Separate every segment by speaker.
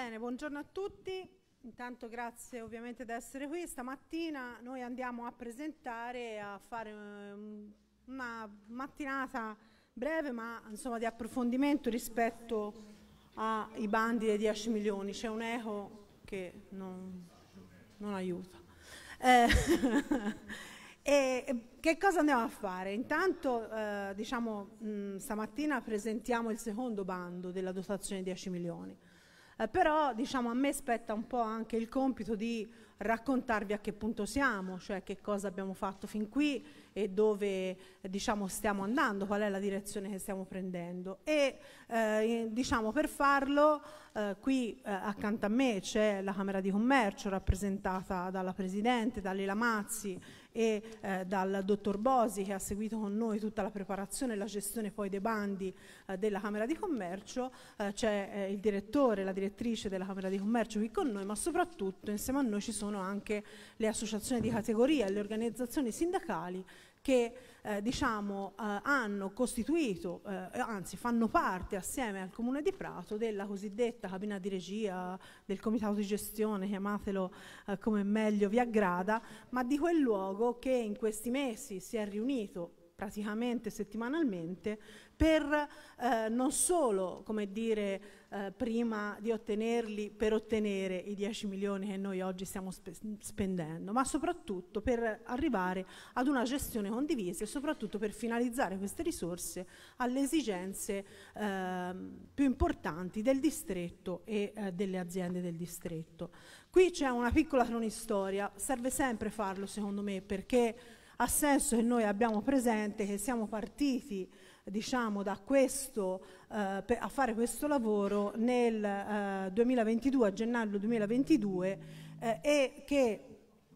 Speaker 1: Bene, buongiorno a tutti. Intanto grazie ovviamente di essere qui. Stamattina noi andiamo a presentare, a fare ehm, una mattinata breve ma insomma di approfondimento rispetto ai bandi dei 10 milioni. C'è un eco che non, non aiuta. Eh, E che cosa andiamo a fare? Intanto, eh, diciamo, mh, stamattina presentiamo il secondo bando della dotazione 10 milioni. Eh, però diciamo, a me spetta un po' anche il compito di raccontarvi a che punto siamo, cioè che cosa abbiamo fatto fin qui e dove diciamo, stiamo andando, qual è la direzione che stiamo prendendo. E eh, diciamo, per farlo eh, qui eh, accanto a me c'è la Camera di Commercio rappresentata dalla Presidente, da Lela Mazzi, e eh, dal dottor Bosi che ha seguito con noi tutta la preparazione e la gestione poi dei bandi eh, della Camera di Commercio, eh, c'è eh, il direttore, la direttrice della Camera di Commercio qui con noi, ma soprattutto insieme a noi ci sono anche le associazioni di categoria, e le organizzazioni sindacali che eh, diciamo, eh, hanno costituito, eh, anzi fanno parte assieme al Comune di Prato della cosiddetta cabina di regia, del comitato di gestione, chiamatelo eh, come meglio vi aggrada, ma di quel luogo che in questi mesi si è riunito praticamente settimanalmente per eh, non solo come dire, eh, prima di ottenerli per ottenere i 10 milioni che noi oggi stiamo spe spendendo, ma soprattutto per arrivare ad una gestione condivisa e soprattutto per finalizzare queste risorse alle esigenze eh, più importanti del distretto e eh, delle aziende del distretto. Qui c'è una piccola cronistoria, serve sempre farlo secondo me perché ha senso che noi abbiamo presente che siamo partiti diciamo, da questo, eh, a fare questo lavoro nel eh, 2022, a gennaio 2022, eh, e che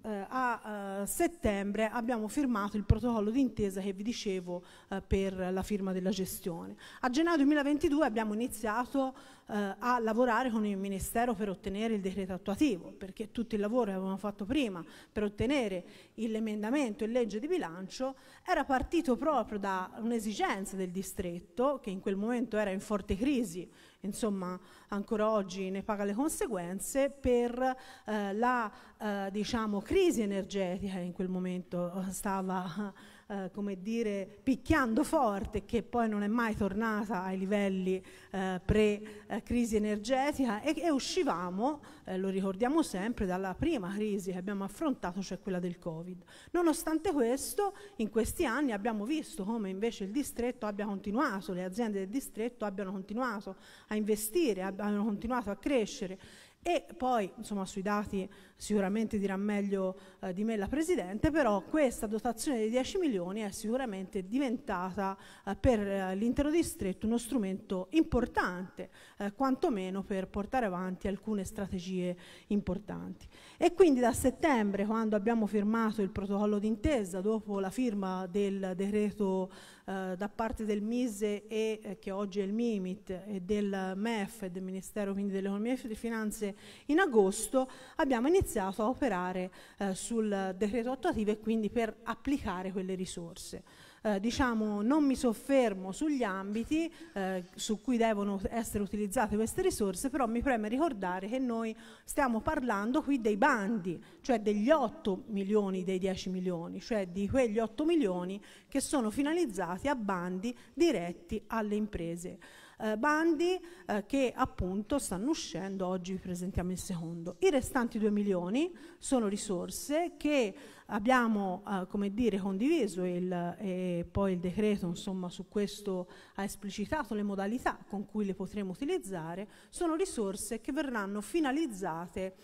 Speaker 1: eh, a eh, settembre abbiamo firmato il protocollo d'intesa che vi dicevo eh, per la firma della gestione. A gennaio 2022 abbiamo iniziato eh, a lavorare con il Ministero per ottenere il decreto attuativo, perché tutto il lavoro che avevamo fatto prima per ottenere l'emendamento in legge di bilancio era partito proprio da un'esigenza del distretto, che in quel momento era in forte crisi insomma ancora oggi ne paga le conseguenze per eh, la eh, diciamo, crisi energetica che in quel momento eh, stava eh, come dire, picchiando forte, che poi non è mai tornata ai livelli eh, pre-crisi energetica e, e uscivamo, eh, lo ricordiamo sempre, dalla prima crisi che abbiamo affrontato, cioè quella del Covid. Nonostante questo, in questi anni abbiamo visto come invece il distretto abbia continuato, le aziende del distretto abbiano continuato a investire, abbiano continuato a crescere. E poi, insomma, sui dati sicuramente dirà meglio eh, di me la Presidente, però questa dotazione di 10 milioni è sicuramente diventata eh, per eh, l'intero distretto uno strumento importante, eh, quantomeno per portare avanti alcune strategie importanti. E quindi da settembre, quando abbiamo firmato il protocollo d'intesa, dopo la firma del decreto eh, da parte del MISE e eh, che oggi è il MIMIT e del MEF, del Ministero quindi dell'Economia e delle Finanze, in agosto abbiamo iniziato a operare eh, sul decreto attuativo e quindi per applicare quelle risorse. Eh, diciamo, non mi soffermo sugli ambiti eh, su cui devono essere utilizzate queste risorse, però mi preme ricordare che noi stiamo parlando qui dei bandi, cioè degli 8 milioni dei 10 milioni, cioè di quegli 8 milioni che sono finalizzati a bandi diretti alle imprese eh, bandi eh, che appunto stanno uscendo, oggi vi presentiamo il secondo. I restanti 2 milioni sono risorse che abbiamo eh, come dire, condiviso il, e poi il decreto insomma, su questo ha esplicitato le modalità con cui le potremo utilizzare, sono risorse che verranno finalizzate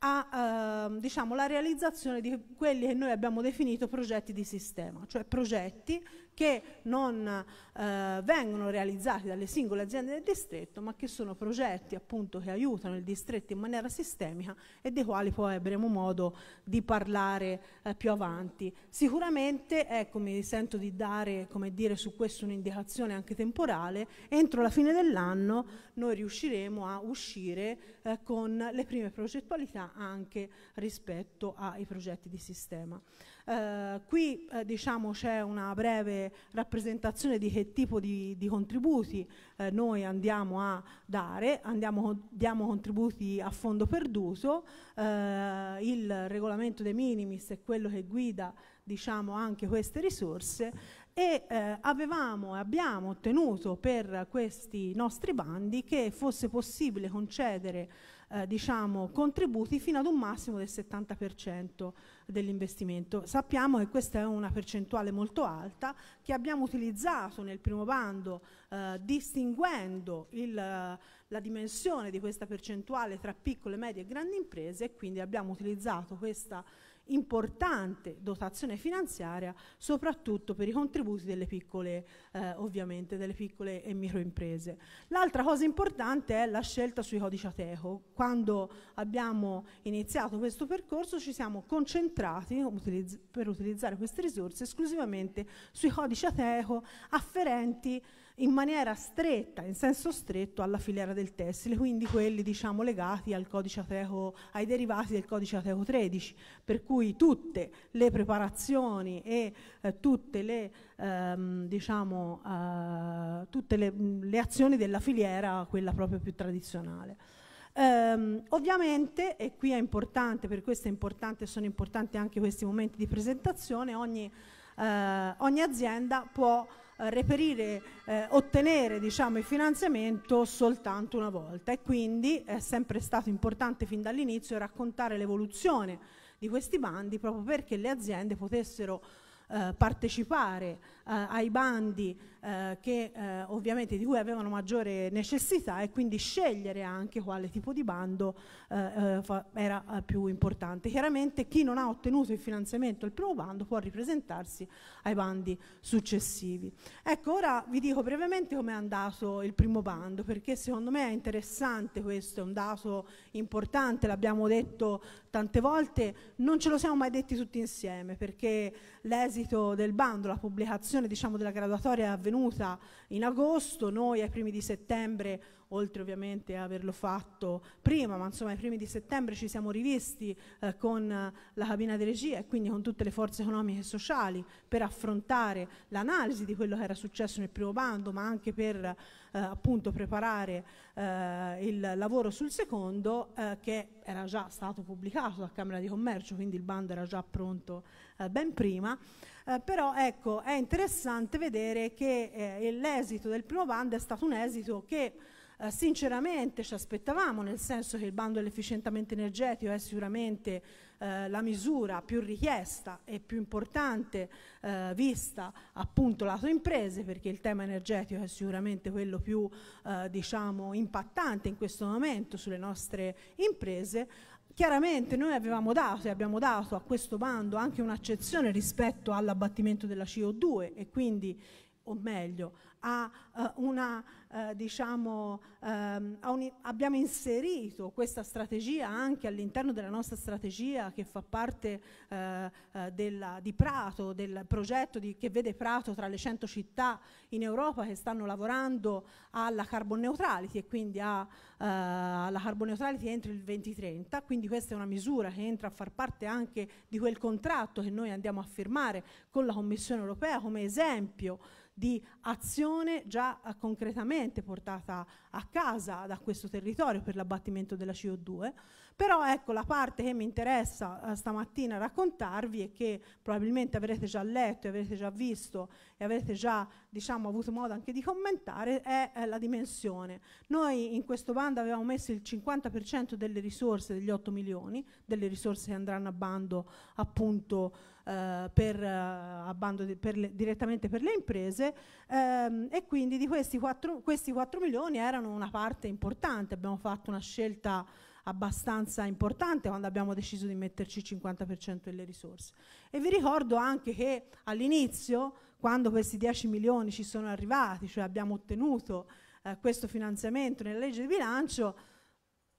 Speaker 1: a eh, diciamo, la realizzazione di quelli che noi abbiamo definito progetti di sistema, cioè progetti che non eh, vengono realizzati dalle singole aziende del distretto, ma che sono progetti appunto che aiutano il distretto in maniera sistemica e dei quali poi avremo modo di parlare eh, più avanti. Sicuramente, ecco, mi sento di dare, come dire, su questo un'indicazione anche temporale, entro la fine dell'anno noi riusciremo a uscire eh, con le prime progettualità anche rispetto ai progetti di sistema. Eh, qui eh, diciamo c'è una breve rappresentazione di che tipo di, di contributi eh, noi andiamo a dare, andiamo, diamo contributi a fondo perduto, eh, il regolamento dei minimis è quello che guida diciamo, anche queste risorse e eh, avevamo e abbiamo ottenuto per questi nostri bandi che fosse possibile concedere eh, diciamo, contributi fino ad un massimo del 70% dell'investimento. Sappiamo che questa è una percentuale molto alta che abbiamo utilizzato nel primo bando eh, distinguendo il, eh, la dimensione di questa percentuale tra piccole, medie e grandi imprese e quindi abbiamo utilizzato questa percentuale importante dotazione finanziaria soprattutto per i contributi delle piccole, eh, ovviamente, delle piccole e microimprese. L'altra cosa importante è la scelta sui codici ateco. Quando abbiamo iniziato questo percorso ci siamo concentrati utilizz per utilizzare queste risorse esclusivamente sui codici ateco afferenti in maniera stretta, in senso stretto, alla filiera del tessile, quindi quelli diciamo, legati ateco, ai derivati del codice Ateco 13, per cui tutte le preparazioni e eh, tutte, le, ehm, diciamo, eh, tutte le, mm, le azioni della filiera, quella proprio più tradizionale. Um, ovviamente, e qui è importante, per questo è importante, sono importanti anche questi momenti di presentazione, ogni, uh, ogni azienda può eh, reperire, eh, ottenere diciamo, il finanziamento soltanto una volta e quindi è sempre stato importante fin dall'inizio raccontare l'evoluzione di questi bandi proprio perché le aziende potessero eh, partecipare eh, ai bandi eh, che eh, ovviamente di cui avevano maggiore necessità e quindi scegliere anche quale tipo di bando era più importante. Chiaramente chi non ha ottenuto il finanziamento del primo bando può ripresentarsi ai bandi successivi. Ecco, ora vi dico brevemente come è andato il primo bando, perché secondo me è interessante questo, è un dato importante, l'abbiamo detto tante volte, non ce lo siamo mai detti tutti insieme, perché l'esito del bando, la pubblicazione revisione diciamo, della graduatoria è avvenuta in agosto, noi ai primi di settembre, oltre ovviamente a averlo fatto prima, ma insomma ai primi di settembre ci siamo rivisti eh, con la cabina di regia e quindi con tutte le forze economiche e sociali per affrontare l'analisi di quello che era successo nel primo bando, ma anche per eh, appunto preparare eh, il lavoro sul secondo eh, che era già stato pubblicato da Camera di Commercio, quindi il bando era già pronto eh, ben prima. Eh, però ecco, è interessante vedere che eh, l'esito del primo bando è stato un esito che eh, sinceramente ci aspettavamo, nel senso che il bando dell'efficientamento energetico è sicuramente eh, la misura più richiesta e più importante eh, vista appunto lato imprese perché il tema energetico è sicuramente quello più eh, diciamo impattante in questo momento sulle nostre imprese Chiaramente noi avevamo dato e abbiamo dato a questo bando anche un'accezione rispetto all'abbattimento della CO2 e quindi, o meglio, a uh, eh, una, uh, diciamo, um, ehm, a un, abbiamo inserito questa strategia anche all'interno della nostra strategia che fa parte uh, della, di Prato, del progetto di, che vede Prato tra le 100 città in Europa che stanno lavorando alla carbon neutrality e quindi a, alla carbon neutrality entro il 2030, quindi questa è una misura che entra a far parte anche di quel contratto che noi andiamo a firmare con la Commissione europea come esempio di azione un'azione già eh, concretamente portata a casa da questo territorio per l'abbattimento della CO2 però ecco la parte che mi interessa eh, stamattina raccontarvi e che probabilmente avrete già letto, avrete già visto e avrete già diciamo, avuto modo anche di commentare è eh, la dimensione. Noi in questo bando avevamo messo il 50% delle risorse degli 8 milioni, delle risorse che andranno a bando appunto eh, per, a bando di, per le, direttamente per le imprese ehm, e quindi di questi 4, questi 4 milioni erano una parte importante, abbiamo fatto una scelta abbastanza importante quando abbiamo deciso di metterci il 50% delle risorse. E vi ricordo anche che all'inizio, quando questi 10 milioni ci sono arrivati, cioè abbiamo ottenuto eh, questo finanziamento nella legge di bilancio,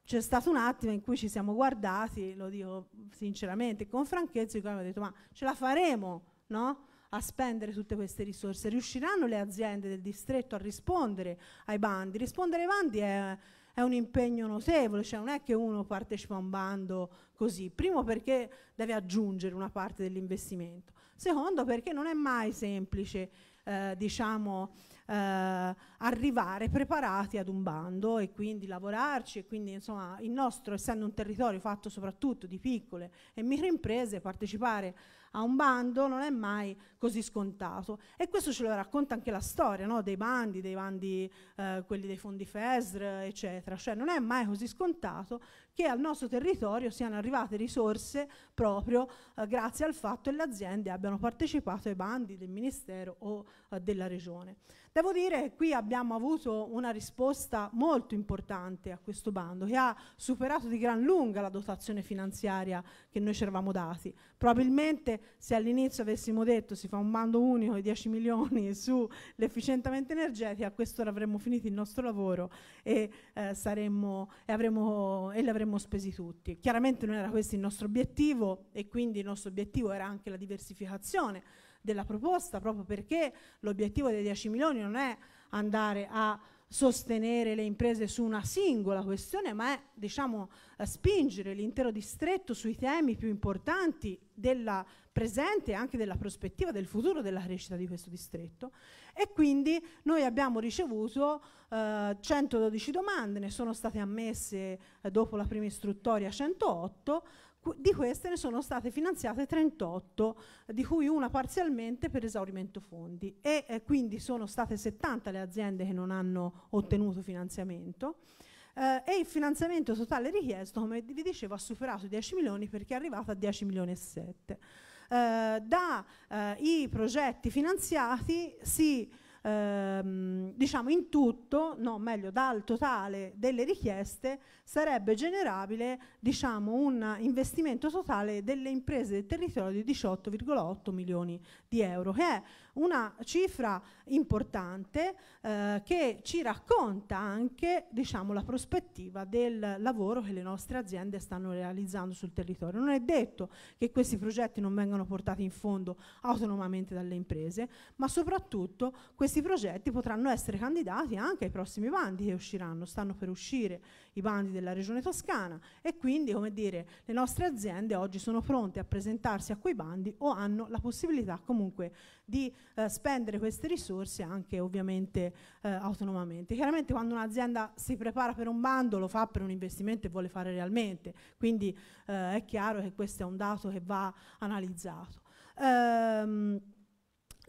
Speaker 1: c'è stato un attimo in cui ci siamo guardati, lo dico sinceramente, con franchezza, e abbiamo detto ma ce la faremo, no? a spendere tutte queste risorse? Riusciranno le aziende del distretto a rispondere ai bandi? Rispondere ai bandi è è un impegno notevole, cioè non è che uno partecipa a un bando così, primo perché deve aggiungere una parte dell'investimento, secondo perché non è mai semplice eh, diciamo, eh, arrivare preparati ad un bando e quindi lavorarci e quindi insomma il nostro essendo un territorio fatto soprattutto di piccole e microimprese partecipare a a un bando non è mai così scontato. E questo ce lo racconta anche la storia no? dei bandi, dei bandi eh, quelli dei fondi FESR, eccetera. Cioè non è mai così scontato che al nostro territorio siano arrivate risorse proprio eh, grazie al fatto che le aziende abbiano partecipato ai bandi del Ministero o eh, della Regione. Devo dire che qui abbiamo avuto una risposta molto importante a questo bando che ha superato di gran lunga la dotazione finanziaria che noi ci eravamo dati. Probabilmente se all'inizio avessimo detto si fa un bando unico di 10 milioni sull'efficientamento energetico, a questo avremmo finito il nostro lavoro e, eh, saremmo, e, avremmo, e l'avremmo avremmo spesi tutti. Chiaramente non era questo il nostro obiettivo e quindi il nostro obiettivo era anche la diversificazione della proposta, proprio perché l'obiettivo dei 10 milioni non è andare a sostenere le imprese su una singola questione, ma è diciamo, eh, spingere l'intero distretto sui temi più importanti della presente e anche della prospettiva del futuro della crescita di questo distretto e quindi noi abbiamo ricevuto eh, 112 domande, ne sono state ammesse eh, dopo la prima istruttoria 108, di queste ne sono state finanziate 38, di cui una parzialmente per esaurimento fondi e eh, quindi sono state 70 le aziende che non hanno ottenuto finanziamento. Eh, e il finanziamento totale richiesto, come vi dicevo, ha superato i 10 milioni perché è arrivato a 10 milioni e 7 eh, dai eh, progetti finanziati si ehm, diciamo in tutto, no meglio dal totale delle richieste sarebbe generabile diciamo, un investimento totale delle imprese del territorio di 18,8 milioni di euro che è una cifra importante eh, che ci racconta anche diciamo, la prospettiva del lavoro che le nostre aziende stanno realizzando sul territorio. Non è detto che questi progetti non vengano portati in fondo autonomamente dalle imprese, ma soprattutto questi progetti potranno essere candidati anche ai prossimi bandi che usciranno, stanno per uscire i bandi della Regione Toscana e quindi come dire, le nostre aziende oggi sono pronte a presentarsi a quei bandi o hanno la possibilità comunque di eh, spendere queste risorse anche ovviamente eh, autonomamente. Chiaramente quando un'azienda si prepara per un bando lo fa per un investimento e vuole fare realmente, quindi eh, è chiaro che questo è un dato che va analizzato. Ehm,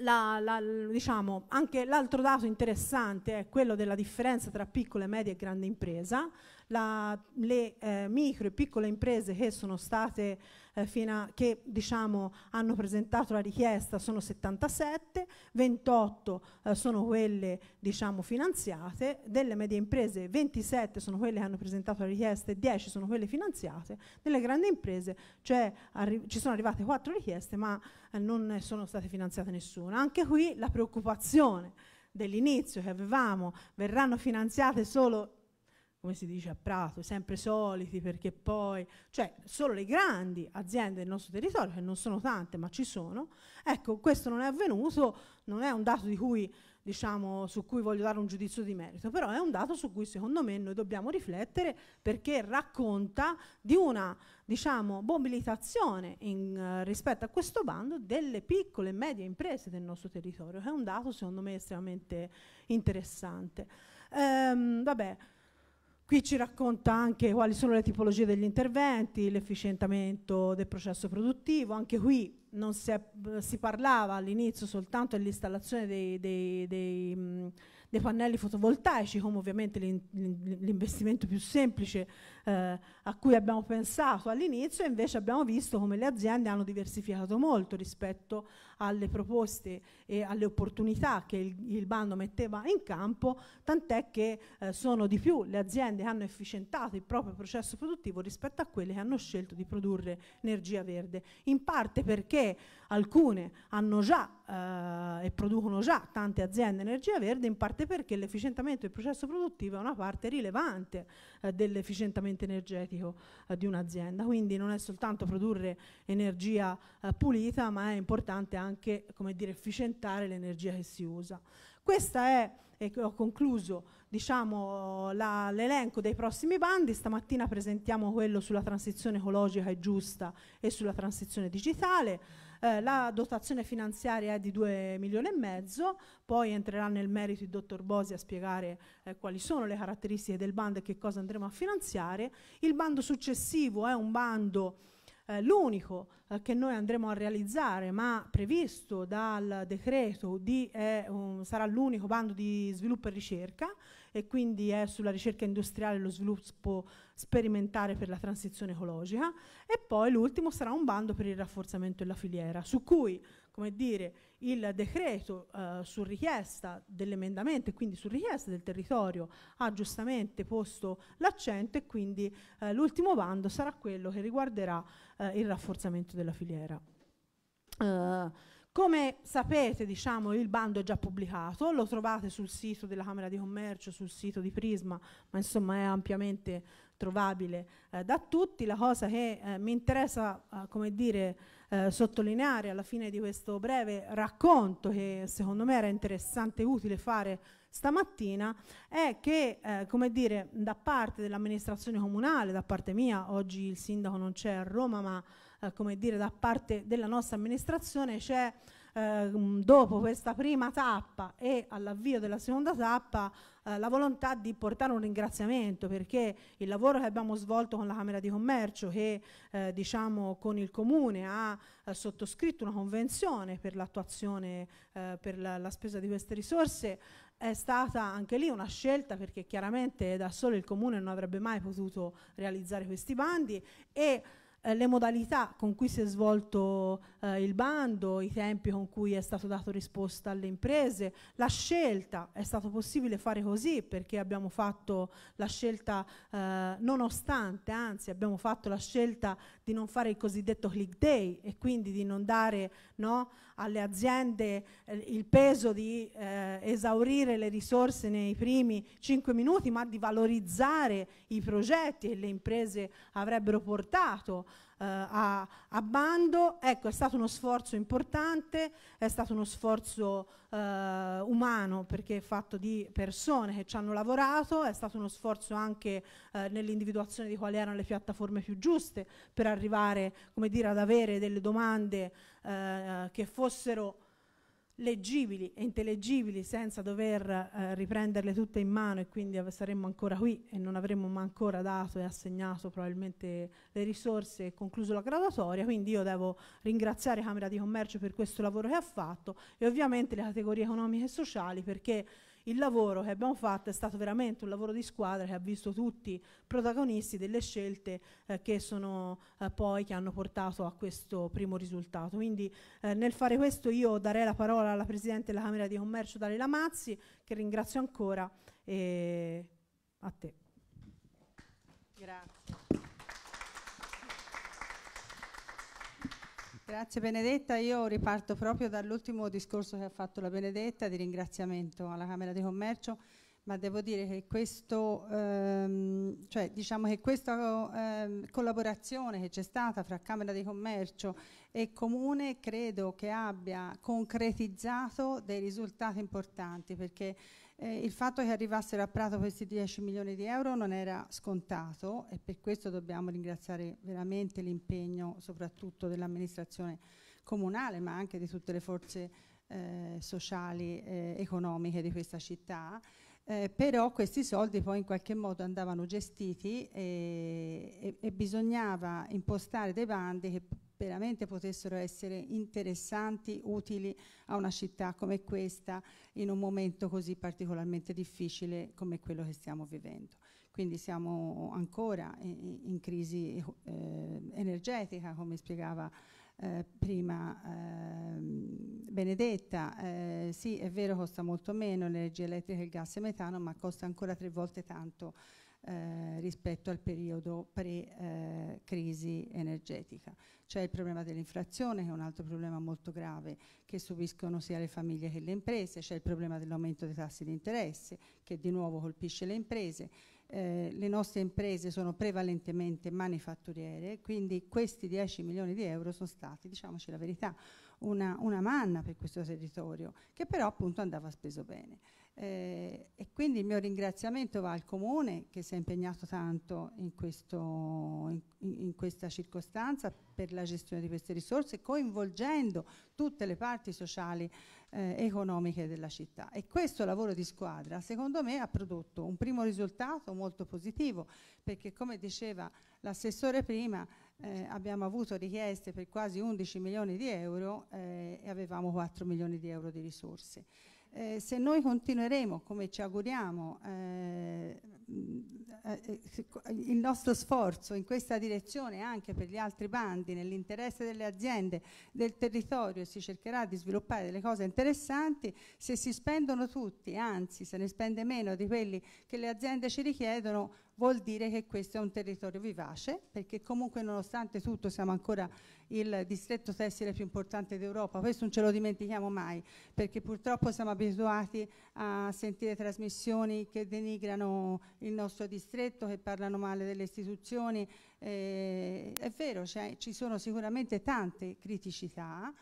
Speaker 1: la, la, diciamo, anche l'altro dato interessante è quello della differenza tra piccole, media e grande impresa. La, le eh, micro e piccole imprese che sono state eh, a, che diciamo, hanno presentato la richiesta sono 77, 28 eh, sono quelle diciamo, finanziate, delle medie imprese 27 sono quelle che hanno presentato la richiesta e 10 sono quelle finanziate, delle grandi imprese cioè, ci sono arrivate 4 richieste ma eh, non sono state finanziate nessuna. Anche qui la preoccupazione dell'inizio che avevamo verranno finanziate solo come si dice a Prato, sempre soliti perché poi, cioè solo le grandi aziende del nostro territorio, che non sono tante ma ci sono, ecco questo non è avvenuto, non è un dato di cui, diciamo, su cui voglio dare un giudizio di merito, però è un dato su cui secondo me noi dobbiamo riflettere perché racconta di una diciamo, mobilitazione in, eh, rispetto a questo bando delle piccole e medie imprese del nostro territorio, che è un dato secondo me estremamente interessante. Ehm, vabbè, Qui ci racconta anche quali sono le tipologie degli interventi, l'efficientamento del processo produttivo, anche qui non si, è, si parlava all'inizio soltanto dell'installazione dei, dei, dei, dei, pannelli fotovoltaici, come ovviamente l'investimento più semplice eh, a cui abbiamo pensato all'inizio invece abbiamo visto come le aziende hanno diversificato molto rispetto alle proposte e alle opportunità che il, il bando metteva in campo, tant'è che eh, sono di più le aziende che hanno efficientato il proprio processo produttivo rispetto a quelle che hanno scelto di produrre energia verde, in parte perché alcune hanno già eh, e producono già tante aziende energia verde, in parte perché l'efficientamento del processo produttivo è una parte rilevante eh, dell'efficientamento energetico eh, di un'azienda. Quindi non è soltanto produrre energia eh, pulita, ma è importante anche dire, efficientare l'energia che si usa. Questa è, e ho concluso, diciamo, l'elenco dei prossimi bandi. Stamattina presentiamo quello sulla transizione ecologica e giusta e sulla transizione digitale. Eh, la dotazione finanziaria è di 2 milioni e mezzo, poi entrerà nel merito il dottor Bosi a spiegare eh, quali sono le caratteristiche del bando e che cosa andremo a finanziare. Il bando successivo è un bando eh, l'unico eh, che noi andremo a realizzare, ma previsto dal decreto di, eh, um, sarà l'unico bando di sviluppo e ricerca e quindi è sulla ricerca industriale e lo sviluppo sperimentare per la transizione ecologica e poi l'ultimo sarà un bando per il rafforzamento della filiera, su cui come dire, il decreto eh, su richiesta dell'emendamento e quindi su richiesta del territorio ha giustamente posto l'accento e quindi eh, l'ultimo bando sarà quello che riguarderà eh, il rafforzamento della filiera. Uh, come sapete, diciamo, il bando è già pubblicato, lo trovate sul sito della Camera di Commercio, sul sito di Prisma, ma insomma è ampiamente trovabile eh, da tutti. La cosa che eh, mi interessa, eh, come dire, eh, sottolineare alla fine di questo breve racconto che secondo me era interessante e utile fare stamattina è che, eh, come dire, da parte dell'amministrazione comunale, da parte mia, oggi il sindaco non c'è a Roma, ma eh, come dire, da parte della nostra amministrazione c'è eh, dopo questa prima tappa e all'avvio della seconda tappa eh, la volontà di portare un ringraziamento perché il lavoro che abbiamo svolto con la Camera di Commercio che eh, diciamo con il Comune ha eh, sottoscritto una convenzione per l'attuazione, eh, per la, la spesa di queste risorse è stata anche lì una scelta perché chiaramente da solo il comune non avrebbe mai potuto realizzare questi bandi e eh, le modalità con cui si è svolto eh, il bando, i tempi con cui è stato dato risposta alle imprese, la scelta, è stato possibile fare così perché abbiamo fatto la scelta eh, nonostante, anzi abbiamo fatto la scelta di non fare il cosiddetto click day e quindi di non dare no, alle aziende eh, il peso di eh, esaurire le risorse nei primi cinque minuti, ma di valorizzare i progetti che le imprese avrebbero portato eh, a, a, bando. Ecco, è stato uno sforzo importante, è stato uno sforzo eh, umano perché è fatto di persone che ci hanno lavorato, è stato uno sforzo anche eh, nell'individuazione di quali erano le piattaforme più giuste per arrivare, come dire, ad avere delle domande che fossero leggibili e intellegibili senza dover eh, riprenderle tutte in mano e quindi saremmo ancora qui e non avremmo mai ancora dato e assegnato probabilmente le risorse e concluso la graduatoria, quindi io devo ringraziare Camera di Commercio per questo lavoro che ha fatto e ovviamente le categorie economiche e sociali perché il lavoro che abbiamo fatto è stato veramente un lavoro di squadra che ha visto tutti protagonisti delle scelte eh, che sono eh, poi che hanno portato a questo primo risultato. Quindi eh, nel fare questo io darei la parola alla Presidente della Camera di Commercio Dalila Mazzi che ringrazio ancora e
Speaker 2: a te. Grazie. Grazie Benedetta, io riparto proprio dall'ultimo discorso che ha fatto la Benedetta di ringraziamento alla Camera di Commercio, ma devo dire che questo, ehm, cioè, diciamo che questa ehm, collaborazione che c'è stata fra Camera di Commercio e Comune credo che abbia concretizzato dei risultati importanti perché eh, il fatto che arrivassero a Prato questi 10 milioni di euro non era scontato e per questo dobbiamo ringraziare veramente l'impegno soprattutto dell'amministrazione comunale ma anche di tutte le forze eh, sociali e eh, economiche di questa città eh, però questi soldi poi in qualche modo andavano gestiti e, e, e bisognava impostare dei bandi che veramente potessero essere interessanti, utili a una città come questa in un momento così particolarmente difficile come quello che stiamo vivendo. Quindi siamo ancora in, in crisi eh, energetica, come spiegava eh, prima ehm, Benedetta, eh, sì è vero costa molto meno l'energia elettrica, il gas e il metano, ma costa ancora tre volte tanto eh, rispetto al periodo pre-crisi eh, energetica. C'è il problema dell'inflazione, che è un altro problema molto grave che subiscono sia le famiglie che le imprese, c'è il problema dell'aumento dei tassi di interesse, che di nuovo colpisce le imprese eh, le nostre imprese sono prevalentemente manifatturiere, quindi questi 10 milioni di euro sono stati, diciamoci la verità, una, una manna per questo territorio, che però appunto andava speso bene. Eh, e quindi il mio ringraziamento va al Comune che si è impegnato tanto in, questo, in, in, questa circostanza per la gestione di queste risorse, coinvolgendo tutte le parti sociali eh, economiche della città. E questo lavoro di squadra, secondo me, ha prodotto un primo risultato molto positivo, perché come diceva l'assessore prima, eh, abbiamo avuto richieste per quasi 11 milioni di euro eh, e avevamo 4 milioni di euro di risorse. Eh, se noi continueremo, come ci auguriamo, eh, mm, eh, eh il nostro sforzo in questa direzione anche per gli altri bandi, nell'interesse delle aziende, del territorio, si cercherà di sviluppare delle cose interessanti, se si spendono tutti, anzi se ne spende meno di quelli che le aziende ci richiedono, vuol dire che questo è un territorio vivace, perché comunque nonostante tutto siamo ancora il distretto tessile più importante d'Europa, questo non ce lo dimentichiamo mai, perché purtroppo siamo abituati a sentire trasmissioni che denigrano il nostro distretto, che parlano male delle istituzioni, eh, è vero, cioè, ci sono sicuramente tante criticità,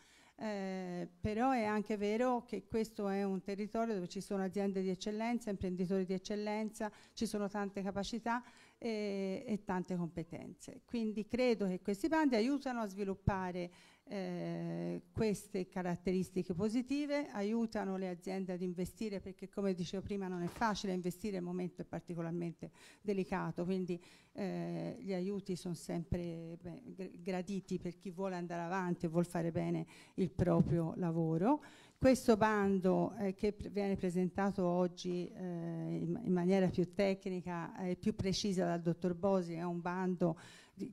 Speaker 2: eh, però è anche vero che questo è un territorio dove ci sono aziende di eccellenza, imprenditori di eccellenza, ci sono tante capacità e, e tante competenze. Quindi credo che questi bandi aiutano a sviluppare eh, queste caratteristiche positive, aiutano le aziende ad investire perché come dicevo prima non è facile investire, il momento è particolarmente delicato, quindi eh, gli aiuti sono sempre beh, graditi per chi vuole andare avanti e vuole fare bene il proprio lavoro. Questo bando eh, che pre viene presentato oggi eh, in, in, maniera più tecnica e più precisa dal dottor Bosi è un bando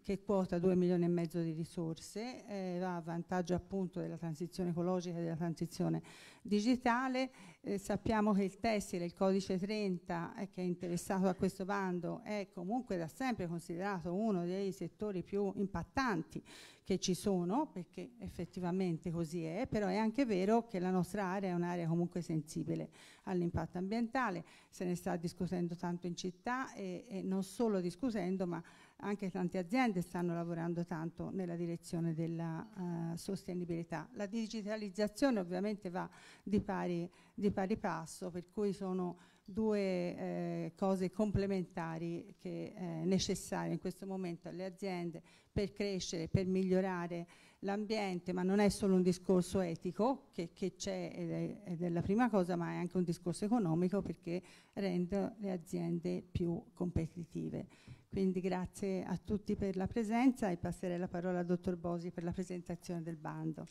Speaker 2: che quota 2 milioni e mezzo di risorse, eh, va a vantaggio appunto della transizione ecologica e della transizione digitale. Eh, sappiamo che il tessile, il codice 30 eh, che è interessato a questo bando, è comunque da sempre considerato uno dei settori più impattanti che ci sono, perché effettivamente così è, però è anche vero che la nostra area è un'area comunque sensibile all'impatto ambientale, se ne sta discutendo tanto in città e, e non solo discutendo ma anche tante aziende stanno lavorando tanto nella direzione della eh, sostenibilità. La digitalizzazione ovviamente va di pari, di pari passo, per cui sono due eh, cose complementari che eh, necessarie in questo momento alle aziende per crescere, per migliorare l'ambiente, ma non è solo un discorso etico che, c'è ed è, la prima cosa, ma è anche un discorso economico perché rende le aziende più competitive. Quindi grazie a tutti per la presenza e passerei la parola al dottor Bosi per la presentazione del bando.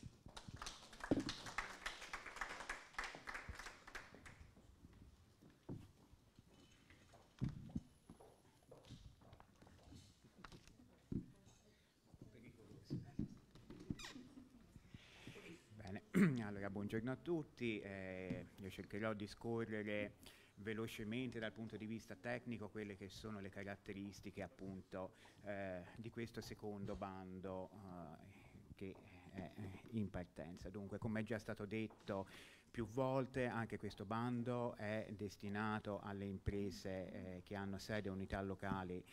Speaker 3: buongiorno a tutti, eh, io cercherò di scorrere velocemente dal punto di vista tecnico quelle che sono le caratteristiche appunto eh, di questo secondo bando eh, che è in partenza. Dunque, come è già stato detto più volte, anche questo bando è destinato alle imprese eh, che hanno sede unità locali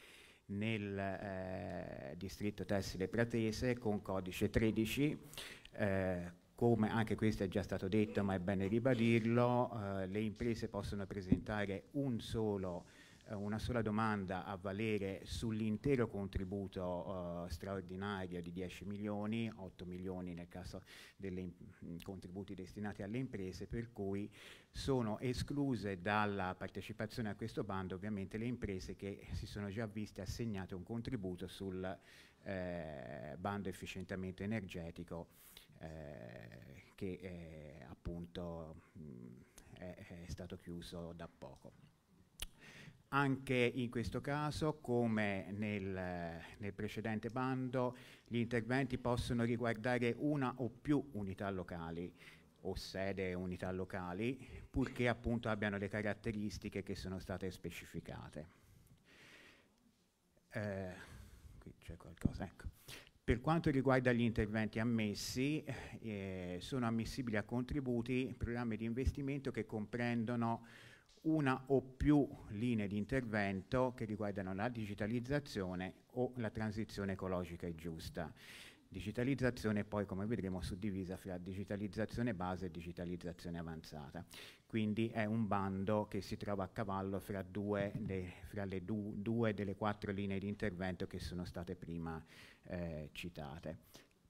Speaker 3: nel eh, distretto tessile pratese con codice 13, eh, come anche questo è già stato detto ma è bene ribadirlo, eh, le imprese possono presentare un solo, eh, una sola domanda a valere sull'intero contributo eh, straordinario di 10 milioni, 8 milioni nel caso dei contributi destinati alle imprese, per cui sono escluse dalla partecipazione a questo bando ovviamente le imprese che si sono già viste assegnate un contributo sul eh, bando efficientamento energetico eh, che eh, appunto mh, mm, è, è stato chiuso da poco. Anche in questo caso, come nel, nel, precedente bando, gli interventi possono riguardare una o più unità locali o sede unità locali, purché appunto abbiano le caratteristiche che sono state specificate. Eh, qui c'è qualcosa, ecco. Per quanto riguarda gli interventi ammessi, eh, sono ammissibili a contributi programmi di investimento che comprendono una o più linee di intervento che riguardano la digitalizzazione o la transizione ecologica e giusta. Digitalizzazione poi, come vedremo, suddivisa fra digitalizzazione base e digitalizzazione avanzata quindi è un bando che si trova a cavallo fra, due, le, fra le du, due delle quattro linee di intervento che sono state prima eh, citate.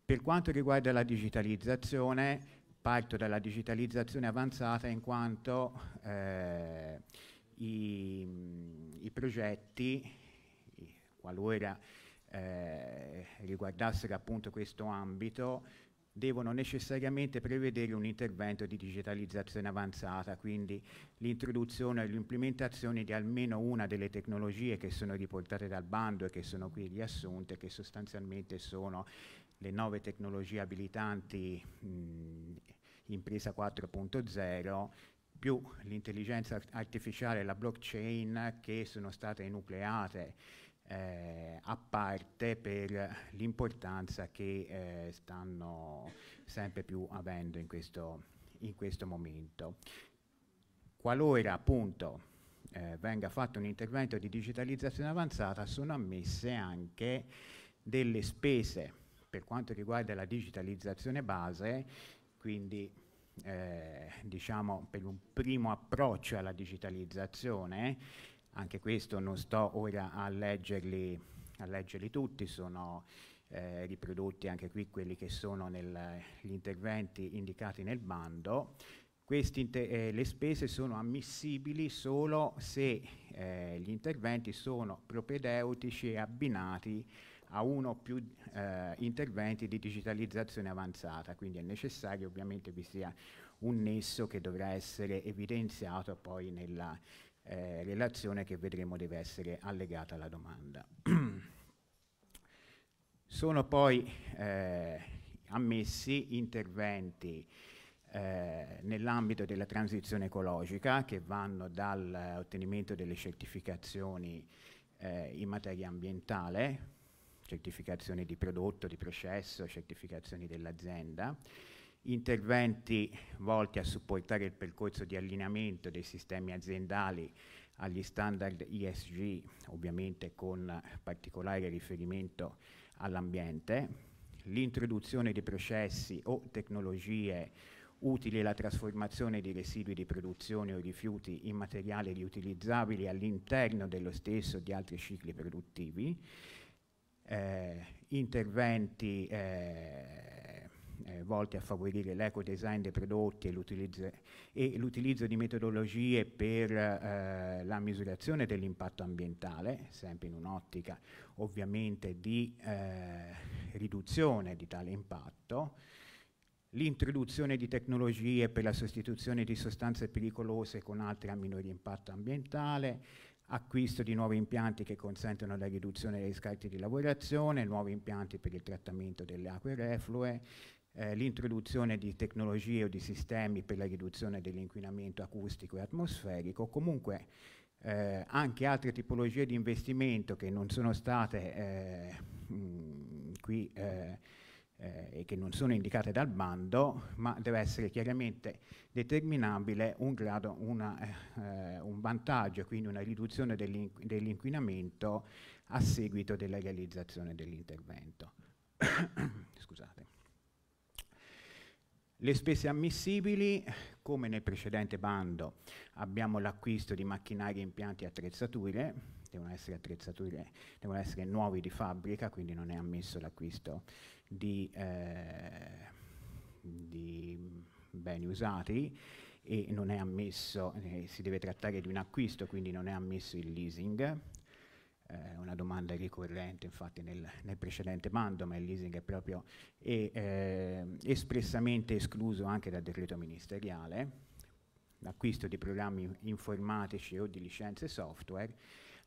Speaker 3: Per quanto riguarda la digitalizzazione, parto dalla digitalizzazione avanzata in quanto eh, i, i, progetti, qualora eh, riguardassero appunto questo ambito, devono necessariamente prevedere un intervento di digitalizzazione avanzata, quindi l'introduzione e l'implementazione di almeno una delle tecnologie che sono riportate dal bando e che sono qui riassunte, che sostanzialmente sono le nuove tecnologie abilitanti mh, impresa 4.0 più l'intelligenza artificiale e la blockchain che sono state nucleate eh, a parte per l'importanza che eh, stanno sempre più avendo in questo, in questo momento. Qualora appunto eh, venga fatto un intervento di digitalizzazione avanzata, sono ammesse anche delle spese per quanto riguarda la digitalizzazione base, quindi eh, diciamo per un primo approccio alla digitalizzazione anche questo non sto ora a leggerli, a leggerli tutti, sono eh, riprodotti anche qui quelli che sono nel, gli interventi indicati nel bando. Inter- eh, le spese sono ammissibili solo se eh, gli interventi sono propedeutici e abbinati a uno o più eh, interventi di digitalizzazione avanzata, quindi è necessario ovviamente vi sia un nesso che dovrà essere evidenziato poi nella, eh, relazione che vedremo deve essere allegata alla domanda. Sono poi eh, ammessi interventi eh, nell'ambito della transizione ecologica che vanno dall'ottenimento delle certificazioni eh, in materia ambientale, certificazioni di prodotto, di processo, certificazioni dell'azienda, interventi volti a supportare il percorso di allineamento dei sistemi aziendali agli standard ESG, ovviamente con particolare riferimento all'ambiente, l'introduzione di processi o tecnologie utili alla trasformazione di residui di produzione o rifiuti in materiali riutilizzabili all'interno dello stesso di altri cicli produttivi, eh, interventi eh, eh, volte a favorire l'eco-design dei prodotti e l'utilizzo, di metodologie per eh, la misurazione dell'impatto ambientale, sempre in un'ottica ovviamente di eh, riduzione di tale impatto, l'introduzione di tecnologie per la sostituzione di sostanze pericolose con altre a minore impatto ambientale, acquisto di nuovi impianti che consentono la riduzione dei scarti di lavorazione, nuovi impianti per il trattamento delle acque reflue, eh, l'introduzione di tecnologie o di sistemi per la riduzione dell'inquinamento acustico e atmosferico, comunque eh, anche altre tipologie di investimento che non sono state eh, mh, qui eh, eh, e che non sono indicate dal bando, ma deve essere chiaramente determinabile un, grado, una, eh, un vantaggio, quindi una riduzione dell'inquinamento a seguito della realizzazione dell'intervento. Scusate. Le spese ammissibili, come nel precedente bando, abbiamo l'acquisto di macchinari, impianti e attrezzature, devono essere attrezzature, devono essere nuovi di fabbrica, quindi non è ammesso l'acquisto di, eh, di beni usati e non è ammesso, eh, si deve trattare di un acquisto, quindi non è ammesso il leasing eh, una domanda ricorrente infatti nel, nel, precedente bando, ma il leasing è proprio è, eh, espressamente escluso anche dal decreto ministeriale, l'acquisto di programmi informatici o di licenze software,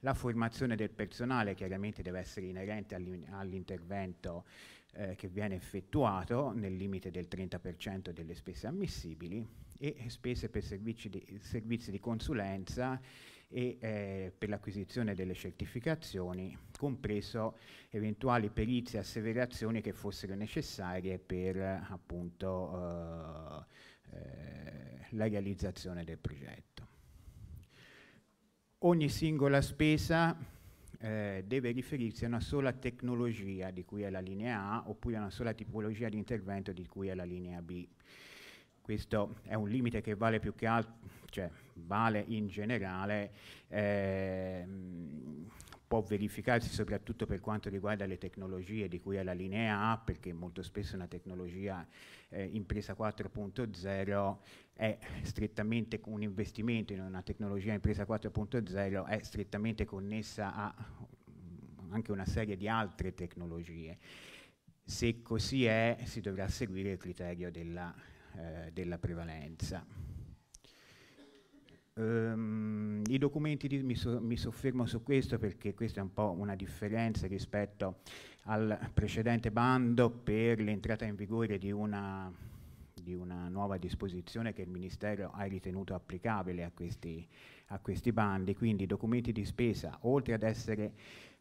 Speaker 3: la formazione del personale chiaramente deve essere inerente all'intervento eh, che viene effettuato nel limite del 30% delle spese ammissibili e spese per servizi di, servizi di consulenza e eh, per l'acquisizione delle certificazioni, compreso eventuali perizie e asseverazioni che fossero necessarie per appunto, eh, eh, la realizzazione del progetto. Ogni singola spesa eh, deve riferirsi a una sola tecnologia di cui è la linea A oppure a una sola tipologia di intervento di cui è la linea B. Questo è un limite che vale più che altro, cioè, vale in generale, eh, può verificarsi soprattutto per quanto riguarda le tecnologie di cui è la linea A, perché molto spesso una tecnologia eh, impresa 4.0 è strettamente un investimento in una tecnologia impresa 4.0 è strettamente connessa a anche una serie di altre tecnologie. Se così è, si dovrà seguire il criterio della, eh, della prevalenza. Um, I documenti, di, mi, so, mi, soffermo su questo perché questa è un po' una differenza rispetto al precedente bando per l'entrata in vigore di una, di una, nuova disposizione che il Ministero ha ritenuto applicabile a questi, a questi bandi, quindi i documenti di spesa oltre ad essere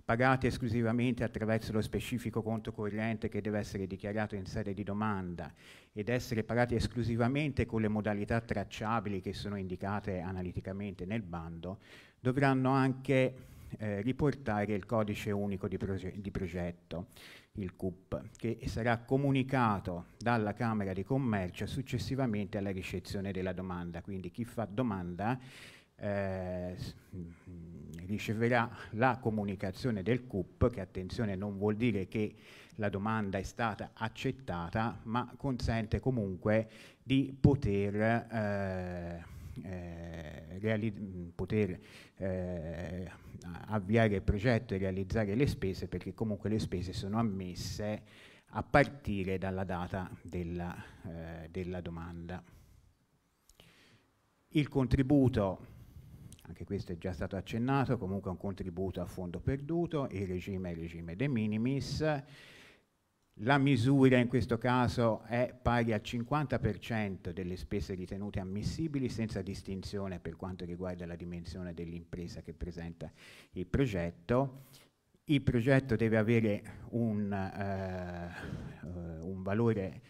Speaker 3: pagate esclusivamente attraverso lo specifico conto corrente che deve essere dichiarato in sede di domanda ed essere pagate esclusivamente con le modalità tracciabili che sono indicate analiticamente nel bando, dovranno anche eh, riportare il codice unico di, proge di progetto, il CUP, che sarà comunicato dalla Camera di Commercio successivamente alla ricezione della domanda. Quindi chi fa domanda eh, riceverà mm, la comunicazione del CUP, che attenzione non vuol dire che la domanda è stata accettata, ma consente comunque di poter, eh, eh, mm, poter eh, avviare il progetto e realizzare le spese, perché comunque le spese sono ammesse a partire dalla data della, eh, della domanda. Il contributo anche questo è già stato accennato, comunque un contributo a fondo perduto, il regime è il regime de minimis, la misura in questo caso è pari al 50% delle spese ritenute ammissibili senza distinzione per quanto riguarda la dimensione dell'impresa che presenta il progetto. Il progetto deve avere un, eh, eh un valore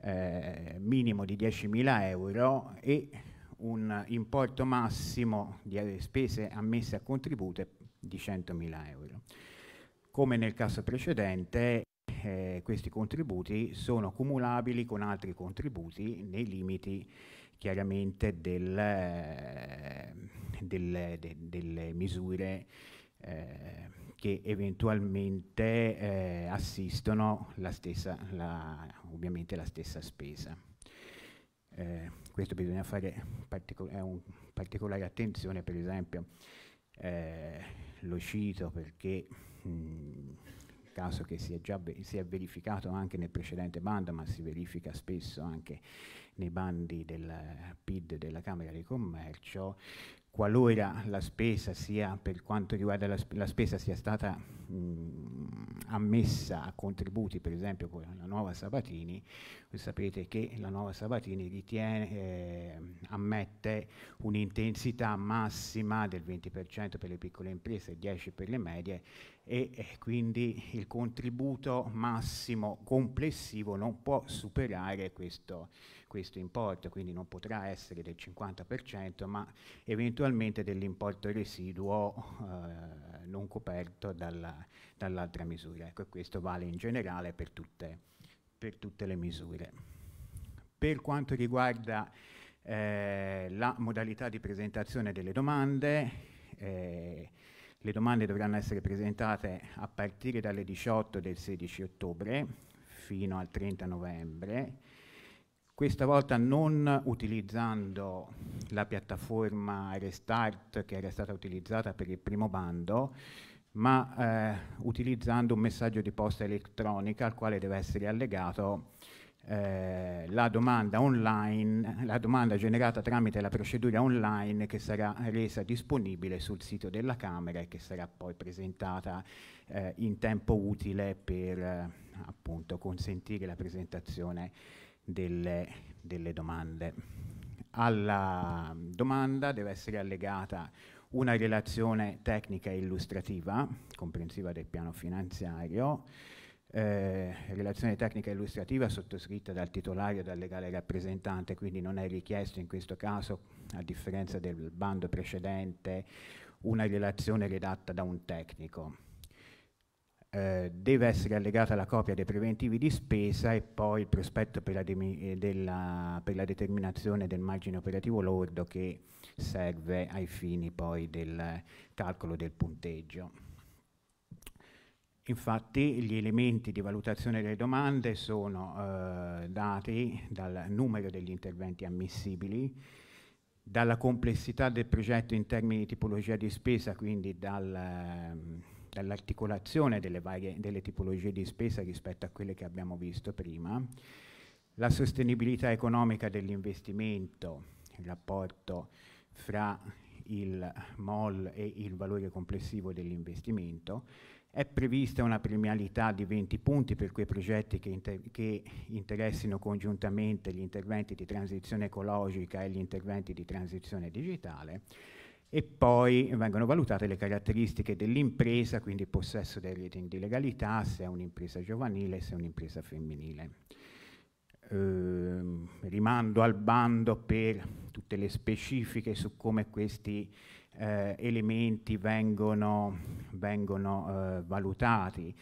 Speaker 3: eh, minimo di 10.000 euro e un importo massimo di spese ammesse a contributo di 100.000 euro. Come nel caso precedente, eh, questi contributi sono cumulabili con altri contributi nei limiti chiaramente del, eh, del, de, delle misure eh, che eventualmente eh, assistono la stessa, la, ovviamente la stessa spesa. Eh, questo bisogna fare partico particolare attenzione, per esempio eh, lo cito perché mh, caso che si è già si è verificato anche nel precedente bando, ma si verifica spesso anche nei bandi del PID della Camera di Commercio, qualora la spesa sia, per quanto riguarda la, la spesa, sia stata mh, mhmm, ammessa a contributi, per esempio con la nuova Sabatini, voi sapete che la nuova Sabatini ritiene, eh, ammette un'intensità massima del 20% per le piccole imprese e 10% per le medie e eh, quindi il contributo massimo complessivo non può superare questo questo importo, quindi non potrà essere del 50%, ma eventualmente dell'importo residuo eh, non coperto dalla, dall'altra misura. Ecco, questo vale in generale per tutte, per tutte le misure. Per quanto riguarda eh, la modalità di presentazione delle domande, eh, le domande dovranno essere presentate a partire dalle 18 del 16 ottobre fino al 30 novembre questa volta non utilizzando la piattaforma Restart che era stata utilizzata per il primo bando, ma eh, utilizzando un messaggio di posta elettronica al quale deve essere allegato eh, la domanda online, la domanda generata tramite la procedura online che sarà resa disponibile sul sito della Camera e che sarà poi presentata eh, in tempo utile per eh, appunto consentire la presentazione delle, delle domande. Alla domanda deve essere allegata una relazione tecnica e illustrativa, comprensiva del piano finanziario, eh, relazione tecnica illustrativa sottoscritta dal titolare o dal legale rappresentante, quindi non è richiesto in questo caso, a differenza del bando precedente, una relazione redatta da un tecnico. Eh, deve essere allegata la copia dei preventivi di spesa e poi il prospetto per la, de eh, della, per la determinazione del margine operativo lordo che serve ai fini poi del calcolo del punteggio. Infatti gli elementi di valutazione delle domande sono eh, dati dal numero degli interventi ammissibili, dalla complessità del progetto in termini di tipologia di spesa, quindi dal... Eh, dall'articolazione delle, varie, delle tipologie di spesa rispetto a quelle che abbiamo visto prima, la sostenibilità economica dell'investimento, il rapporto fra il MOL e il valore complessivo dell'investimento, è prevista una premialità di 20 punti per quei progetti che, inter che, interessino congiuntamente gli interventi di transizione ecologica e gli interventi di transizione digitale e poi vengono valutate le caratteristiche dell'impresa, quindi possesso del rating di legalità, se è un'impresa giovanile, se è un'impresa femminile. Ehm, rimando al bando per tutte le specifiche su come questi eh, elementi vengono, vengono eh, valutati.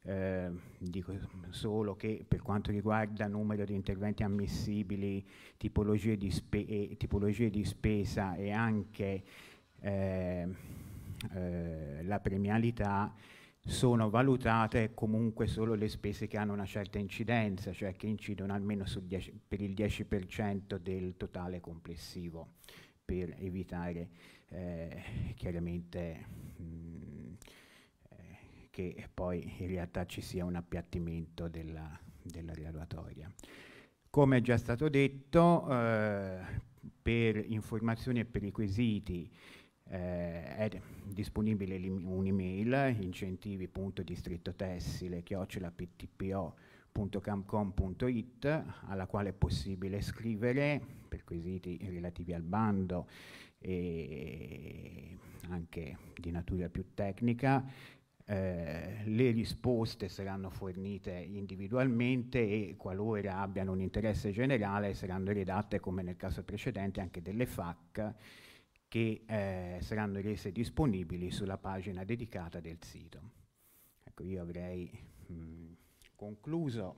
Speaker 3: Eh, dico solo che per quanto riguarda numero di interventi ammissibili, tipologie di, spe- e, eh, tipologie di spesa e anche Ehm, eh, la premialità sono valutate comunque solo le spese che hanno una certa incidenza, cioè che incidono almeno 10, per il 10% del totale complessivo, per evitare eh, chiaramente mh, eh, che poi in realtà ci sia un appiattimento della, della graduatoria. Come è già stato detto, eh, per informazioni e per i eh, è disponibile un'email incentivi.distrittoTessile.ptpo.camcom.it alla quale è possibile scrivere per quesiti relativi al bando e anche di natura più tecnica. Eh, le risposte saranno fornite individualmente e qualora abbiano un interesse generale saranno redatte come nel caso precedente anche delle FAC che eh, saranno rese disponibili sulla pagina dedicata del sito. Ecco, io avrei mh, mm, concluso.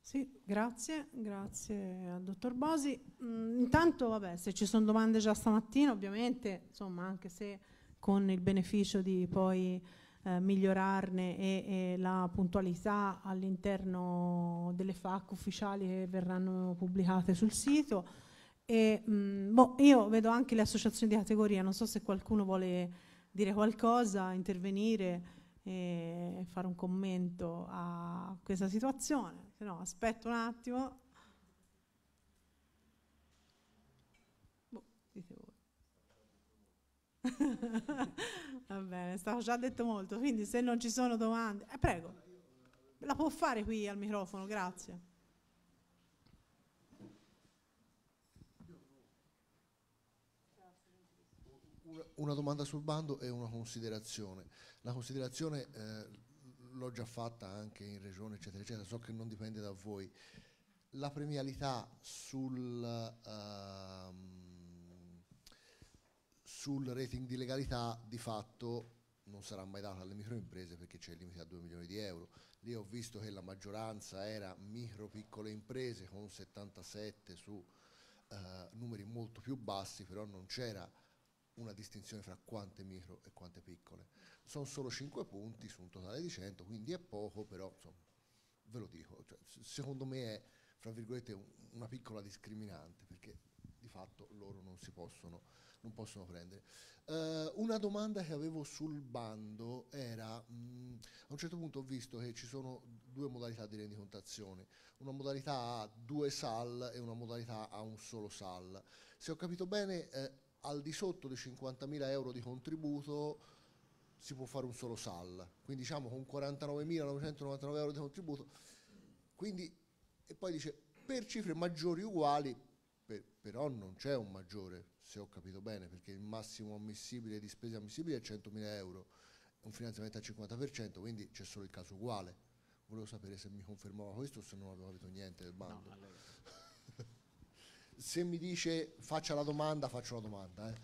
Speaker 1: Sì, grazie, grazie al dottor Bosi. Mh, mm, intanto, vabbè, se ci sono domande già stamattina, ovviamente, insomma, anche se con il beneficio di poi eh, migliorarne e, e, la puntualità all'interno delle FAC ufficiali che verranno pubblicate sul sito, e, mh, mm, boh, io vedo anche le associazioni di categoria, non so se qualcuno vuole dire qualcosa, intervenire e fare un commento a questa situazione, se no aspetto un attimo. Boh, Va bene, stavo già detto molto, quindi se non ci sono domande, eh, prego, la può fare qui al
Speaker 4: microfono, grazie. Una domanda sul bando e una considerazione. La considerazione eh, l'ho già fatta anche in regione, eccetera, eccetera, so che non dipende da voi. La premialità sul, uh, sul rating di legalità di fatto non sarà mai data alle microimprese perché c'è il limite a 2 milioni di euro. Lì ho visto che la maggioranza era micro piccole imprese con 77 su uh, numeri molto più bassi, però non c'era una distinzione fra quante micro e quante piccole. Sono solo 5 punti su un totale di 100, quindi è poco, però insomma, ve lo dico, cioè, secondo me è fra virgolette una piccola discriminante perché di fatto loro non si possono, non possono prendere. Eh, una domanda che avevo sul bando era, mh, mm, a un certo punto ho visto che ci sono due modalità di rendicontazione, una modalità a due SAL e una modalità a un solo SAL. Se ho capito bene, eh, al di sotto di 50.000 euro di contributo si può fare un solo SAL, quindi diciamo con 49.999 euro di contributo, quindi, e poi dice per cifre maggiori uguali, per, però non c'è un maggiore, se ho capito bene, perché il massimo ammissibile di spese ammissibili è 100.000 euro, un finanziamento al 50%, quindi c'è solo il caso uguale. Volevo sapere se mi confermava questo o se non avevo capito niente del bando. No, allora se mi dice faccia la domanda, faccio la domanda eh.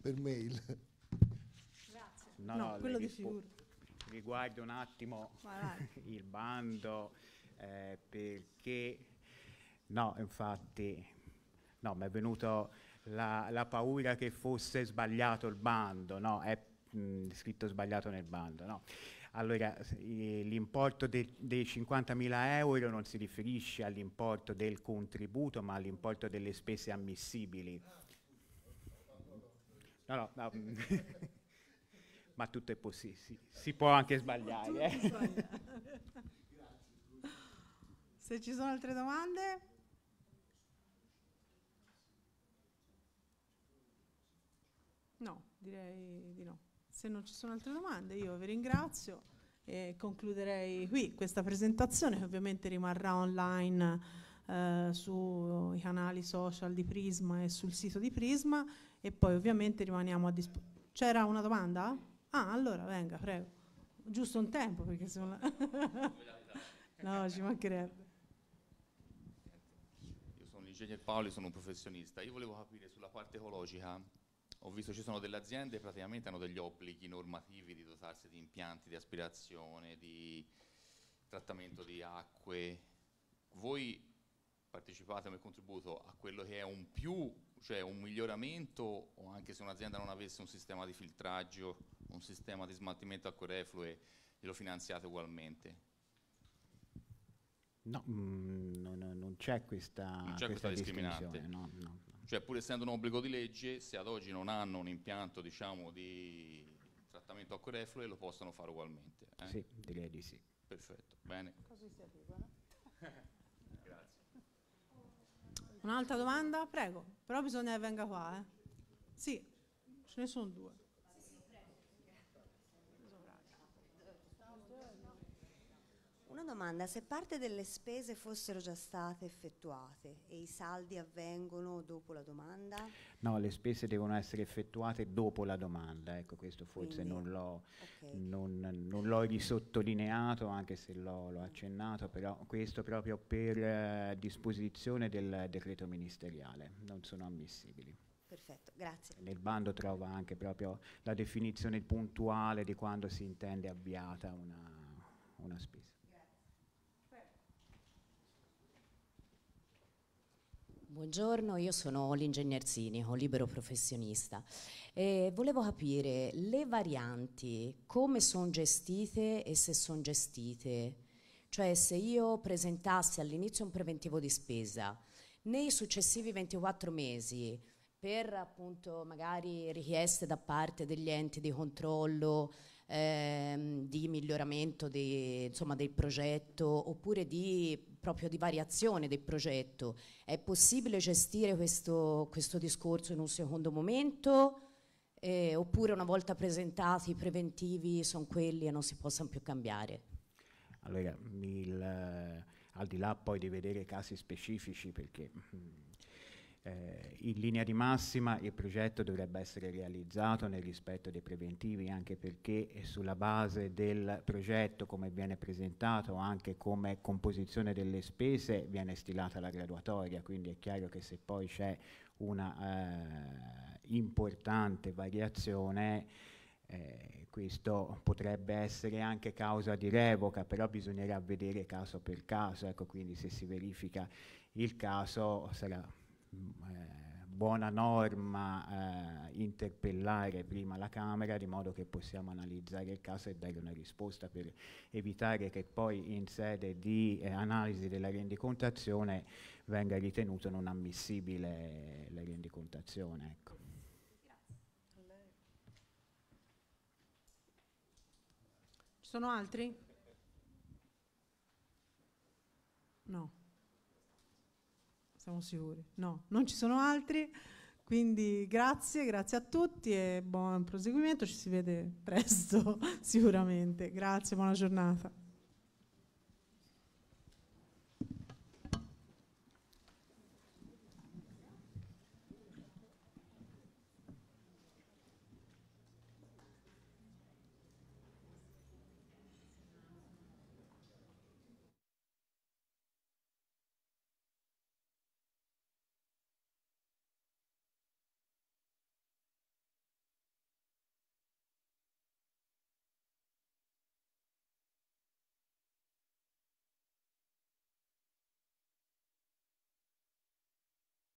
Speaker 4: per mail.
Speaker 2: Grazie.
Speaker 3: No, no, no quello di sicuro. Riguardo un attimo il bando eh, perché no, infatti no, mi è venuto la, la, paura che fosse sbagliato il bando, no, è mh, mm, scritto sbagliato nel bando, no. Allora, l'importo de dei 50.000 euro non si riferisce all'importo del contributo, ma all'importo delle spese ammissibili. No, no, no. ma tutto è possibile, si, si, può anche sbagliare. Eh.
Speaker 1: Se ci sono altre domande? No, direi di no. Se non ci sono altre domande io vi ringrazio e concluderei qui questa presentazione che ovviamente rimarrà online eh, sui eh, canali social di Prisma e sul sito di Prisma e poi ovviamente rimaniamo a disposizione. C'era una domanda? Ah, allora venga, prego. Giusto un tempo perché se non la... no, ci mancherebbe.
Speaker 4: Io sono l'ingegnere Paoli, sono un professionista. Io volevo capire sulla parte ecologica ho visto ci sono delle aziende che praticamente hanno degli obblighi normativi di dotarsi di impianti di aspirazione, di trattamento di acque. Voi partecipate come contributo a quello che è un più, cioè un miglioramento o anche se un'azienda non avesse un sistema di filtraggio, un sistema di smaltimento acque reflue, glielo finanziate ugualmente?
Speaker 3: No, mm, no, no non c'è questa, questa, questa, discriminante. No, no
Speaker 4: cioè pur essendo un obbligo di legge, se ad oggi non hanno un impianto diciamo, di trattamento acque reflue lo possono fare ugualmente. Eh? Sì, direi di sì. Perfetto, bene.
Speaker 2: Così si adeguano. Grazie.
Speaker 1: Un'altra domanda? Prego, però bisogna che venga qua. Eh. Sì, ce ne sono due. domanda, se
Speaker 2: parte delle spese fossero già state effettuate e i saldi avvengono dopo la domanda?
Speaker 3: No, le spese devono essere effettuate dopo la domanda, ecco questo forse Quindi, non, l'ho, okay. non, non risottolineato anche se l'ho, accennato, però questo proprio per eh, disposizione del decreto ministeriale, non sono ammissibili. Perfetto, grazie. Nel bando trova anche proprio la definizione puntuale di quando si intende avviata una, una spesa. Buongiorno, io sono
Speaker 1: l'ingegner Sinico, libero professionista. E volevo capire le varianti, come sono gestite e se sono gestite. Cioè se io presentassi all'inizio un preventivo di spesa, nei successivi 24 mesi, per appunto magari richieste da parte degli enti di controllo, ehm, di miglioramento di, insomma, del progetto oppure di proprio di variazione del progetto. È possibile gestire questo, questo discorso in un secondo momento? Eh, oppure una volta presentati i preventivi sono quelli e non si possono più cambiare?
Speaker 3: Allora, il, al di là poi di vedere casi specifici, perché mh, mm, eh, in linea di massima il progetto dovrebbe essere realizzato nel rispetto dei preventivi, anche perché sulla base del progetto come viene presentato, anche come composizione delle spese, viene stilata la graduatoria, quindi è chiaro che se poi c'è una eh, importante variazione, eh, questo potrebbe essere anche causa di revoca, però bisognerà vedere caso per caso, ecco, quindi se si verifica il caso sarà eh, buona norma eh, interpellare prima la Camera di modo che possiamo analizzare il caso e dare una risposta per evitare che poi in sede di eh, analisi della rendicontazione venga ritenuto non ammissibile la rendicontazione. Ecco.
Speaker 1: Ci sono altri? No siamo sicuri? No, non ci sono altri. Quindi grazie, grazie a tutti e buon proseguimento, ci si vede presto sicuramente. Grazie, buona giornata.